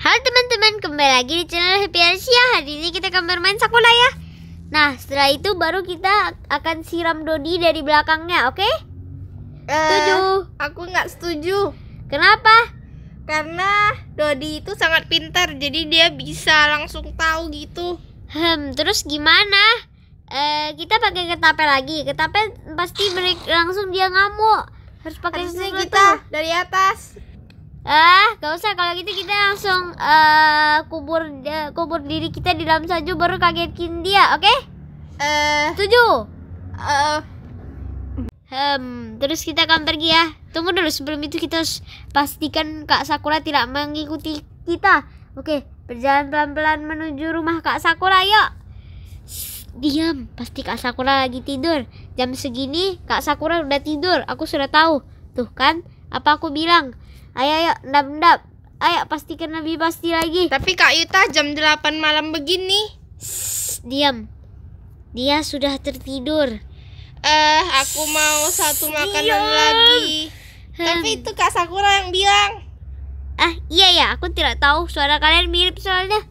Halo teman-teman, kembali lagi di channel Happy Asia ya. Hari ini kita akan bermain sakula ya Nah, setelah itu baru kita akan siram Dodi dari belakangnya, oke? Okay? Uh, setuju? Eh, aku nggak setuju Kenapa? Karena Dodi itu sangat pintar, jadi dia bisa langsung tahu gitu Hmm, terus gimana? Uh, kita pakai ketapel lagi Ketapel pasti langsung dia ngamuk Harus pakai Harusnya kita dari atas Ah, gak usah kalau gitu kita langsung uh, kubur uh, kubur diri kita di dalam salju baru kagetin dia, oke? Okay? Uh, Setuju. Uh, hmm, terus kita akan pergi ya. Tunggu dulu sebelum itu kita harus pastikan Kak Sakura tidak mengikuti kita. Oke, okay, berjalan pelan-pelan menuju rumah Kak Sakura, yuk. diam, pasti Kak Sakura lagi tidur. Jam segini Kak Sakura udah tidur, aku sudah tahu. Tuh kan, apa aku bilang? Ayo ayo ndap, ndap. Ayo pastikan lebih pasti lagi. Tapi Kak Yuta jam 8 malam begini. Shh, diam. Dia sudah tertidur. Eh, uh, aku mau satu makanan diam. lagi. Hmm. Tapi itu Kak Sakura yang bilang. Ah, iya ya, aku tidak tahu suara kalian mirip soalnya.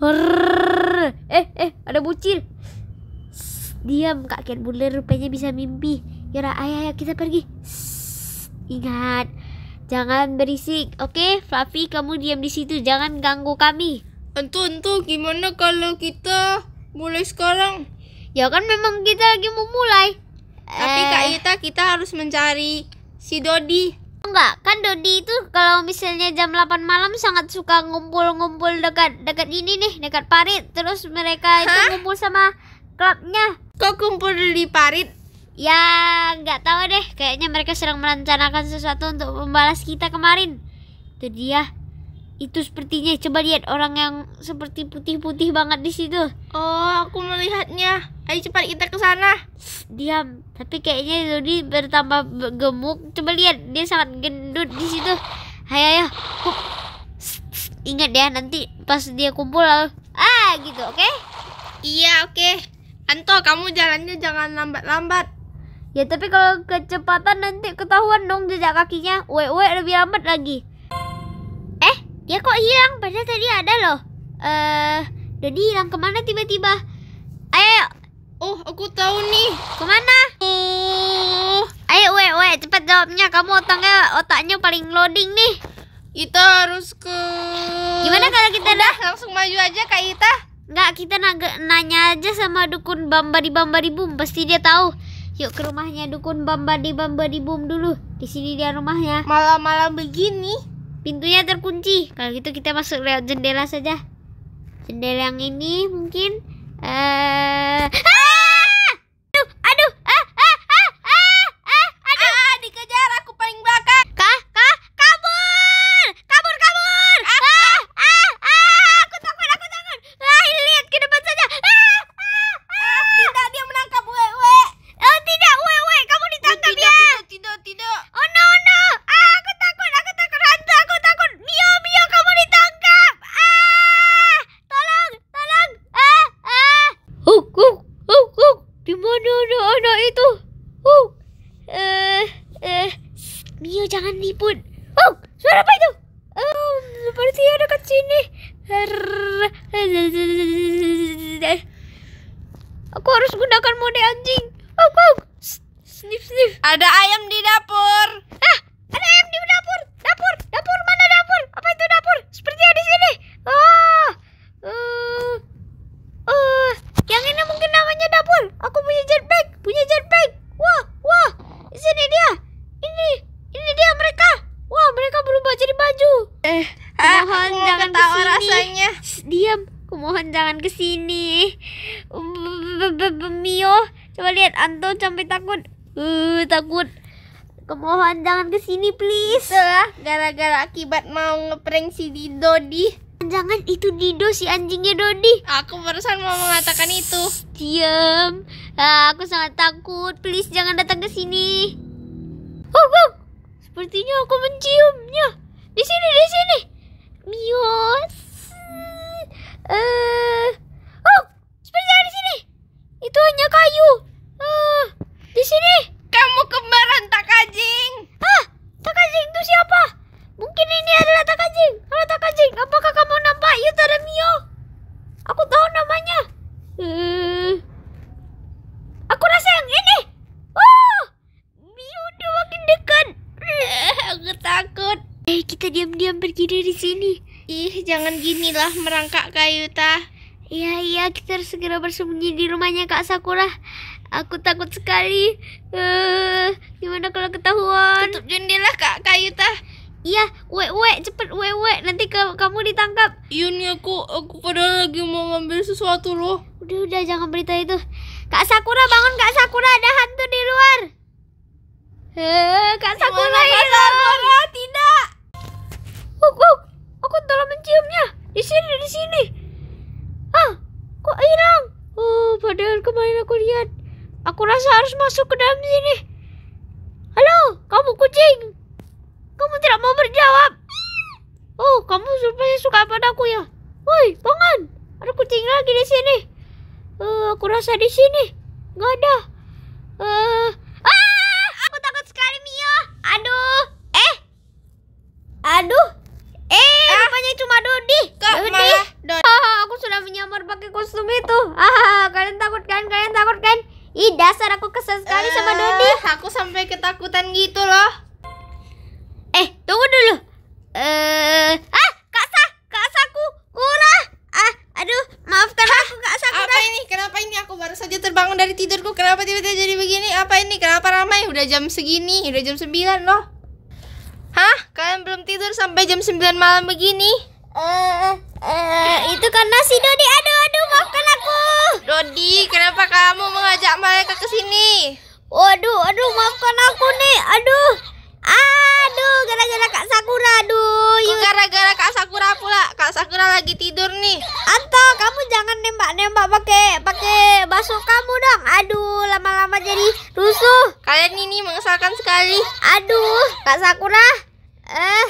Rrrr. Eh, eh, ada bucil. diam, Kak Ken Buller rupanya bisa mimpi. Ya ayo, ayo kita pergi. Shh, ingat, Jangan berisik, oke? Okay? Fluffy, kamu diam di situ, jangan ganggu kami. Entu, entu, gimana kalau kita mulai sekarang? Ya kan memang kita lagi mau mulai. Tapi eh... Kak Ita, kita harus mencari si Dodi. Enggak, kan Dodi itu kalau misalnya jam 8 malam sangat suka ngumpul-ngumpul dekat dekat ini nih, dekat parit. Terus mereka Hah? itu ngumpul sama klubnya. Kok kumpul di parit? Ya nggak tahu deh Kayaknya mereka sedang merencanakan sesuatu untuk membalas kita kemarin Itu dia itu sepertinya coba lihat orang yang seperti putih-putih banget di situ. Oh, aku melihatnya. Ayo cepat kita ke sana. Diam. Tapi kayaknya Dodi bertambah gemuk. Coba lihat, dia sangat gendut di situ. Ayo, ayo. Hup. Ingat ya nanti pas dia kumpul lalu ah gitu, oke? Okay? Iya, oke. Okay. Anto, kamu jalannya jangan lambat-lambat. Ya tapi kalau kecepatan nanti ketahuan dong jejak kakinya. Wewe lebih lambat lagi. Eh, dia kok hilang? Padahal tadi ada loh. Eh, uh, Dodi hilang kemana tiba-tiba? Ayo. Oh, aku tahu nih. Kemana? Oh. Ayo, Wewe, cepat jawabnya. Kamu otaknya otaknya paling loading nih. Kita harus ke Gimana kalau kita udah dah? langsung maju aja Kak Ita? Enggak, kita nanya aja sama dukun Bambari Bambari Bum, pasti dia tahu. Yuk ke rumahnya dukun Bamba di Bamba di Bum dulu. Di sini dia rumahnya. Malam-malam begini, pintunya terkunci. Kalau gitu kita masuk lewat jendela saja. Jendela yang ini mungkin eh jangan tipu. oh suara apa itu? Oh, seperti ada ke sini. Aku harus gunakan mode anjing. Oh, wow. Sniff, sniff. Ada ayam di dapur. bebe mio coba lihat Anto sampai takut uh takut kemohon jangan kesini please Itulah gara-gara akibat mau ngeprank si Dido di Jangan itu Dido si anjingnya Dodi Aku barusan mau mengatakan itu Diam ah, Aku sangat takut Please jangan datang ke sini Oh bang Sepertinya aku menciumnya Di sini di sini Mios Eh uh. pergi dari sini. Ih, jangan ginilah merangkak kayu ta. Iya, iya, kita harus segera bersembunyi di rumahnya Kak Sakura. Aku takut sekali. Eh, gimana kalau ketahuan? Tutup jendela Kak kayu Kayuta. Iya, wek wek cepet wek wek nanti ke, kamu ditangkap. iya nih aku aku padahal lagi mau ngambil sesuatu loh. Udah udah jangan berita itu. Kak Sakura bangun Kak Sakura ada hantu di luar. Eh, Kak Sakura hilang Kak Sakura Aku rasa harus masuk ke dalam sini. Halo, kamu kucing. Kamu tidak mau berjawab. Oh, kamu supaya suka padaku ya? Woi, pangan! Ada kucing lagi di sini. Uh, aku rasa di sini. Gak ada. Eh, uh, Ih dasar aku kesel sekali uh, sama eh, Dodi. Aku sampai ketakutan gitu loh. Eh tunggu dulu. Eh uh, ah Kak Sa, Kak Sakura. Ah aduh maafkan Hah? aku Kak Sakura. Apa ini? Kenapa ini aku baru saja terbangun dari tidurku? Kenapa tiba-tiba jadi begini? Apa ini? Kenapa ramai? Udah jam segini, udah jam sembilan loh. Hah? Kalian belum tidur sampai jam sembilan malam begini? Eh uh, uh, itu karena si Dodi aduh Dodi, kenapa kamu mengajak mereka ke sini? Waduh, aduh, maafkan aku nih. Aduh. Aduh, gara-gara Kak Sakura, aduh. gara-gara Kak Sakura pula? Kak Sakura lagi tidur nih. Anto, kamu jangan nembak-nembak pakai pakai bakso kamu dong. Aduh, lama-lama jadi rusuh. Kalian ini mengesalkan sekali. Aduh, Kak Sakura. Eh.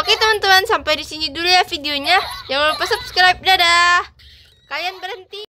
Oke, teman-teman, sampai di sini dulu ya videonya. Jangan lupa subscribe. Dadah. Kalian berhenti